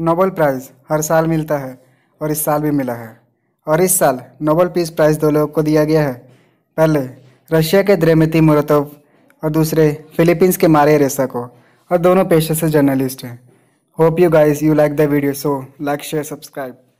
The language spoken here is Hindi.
नोबल प्राइज़ हर साल मिलता है और इस साल भी मिला है और इस साल नोबल पीस प्राइज़ दो लोगों को दिया गया है पहले रशिया के द्रेमिति मुरतव और दूसरे फिलीपींस के मारे रेसा को और दोनों पेशे से जर्नलिस्ट हैं hope you guys you like the video so like share subscribe